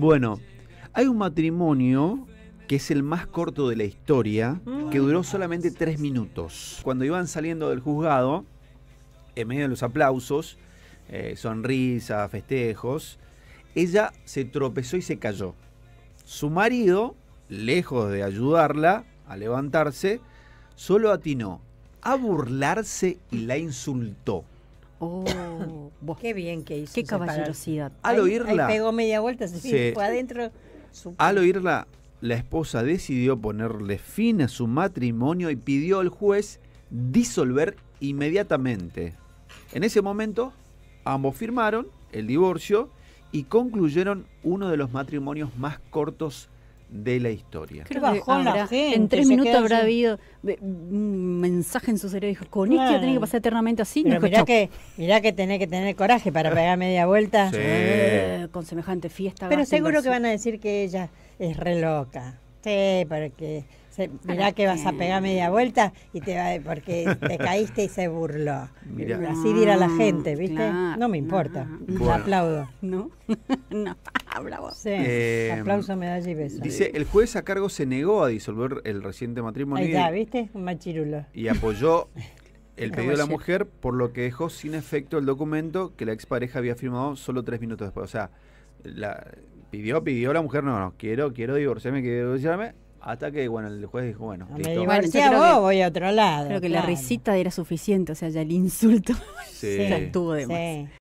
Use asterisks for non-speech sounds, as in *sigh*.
Bueno, hay un matrimonio que es el más corto de la historia, que mm. duró solamente tres minutos. Cuando iban saliendo del juzgado, en medio de los aplausos, eh, sonrisas, festejos, ella se tropezó y se cayó. Su marido, lejos de ayudarla a levantarse, solo atinó a burlarse y la insultó. Oh. Qué bien que hizo. Qué caballerosidad. Al oírla. pegó media vuelta, se, fue adentro. Al oírla, la esposa decidió ponerle fin a su matrimonio y pidió al juez disolver inmediatamente. En ese momento, ambos firmaron el divorcio y concluyeron uno de los matrimonios más cortos de la historia. en tres minutos habrá habido un mensaje en su cerebro. Dijo, con esto tiene que pasar eternamente así. mirá, que, tiene que tenés que tener coraje para pegar media vuelta. Eh, con semejante fiesta. Pero seguro que van a decir que ella es re loca porque mirá que vas a pegar media vuelta y te va porque te caíste y se burló. Así dirá la mm, gente, ¿viste? no me importa. No, Aplaudo. No, *laughs* no, eh, aplauso, medalla y beso. Dice, el juez a cargo se negó a disolver el reciente matrimonio. Ahí ¿viste? Un machirulo. Y apoyó el *laughs* pedido de la mujer, por lo que dejó sin efecto el documento que la expareja había firmado solo tres minutos después. O sea, la, pidió, pidió la mujer, no, no, quiero, quiero divorciarme, quiero divorciarme. Hasta que, bueno, el juez dijo, bueno, me listo. Bueno, vos, voy a otro lado. Creo que la risita era suficiente, o sea, ya el insulto se *laughs* estuvo de más.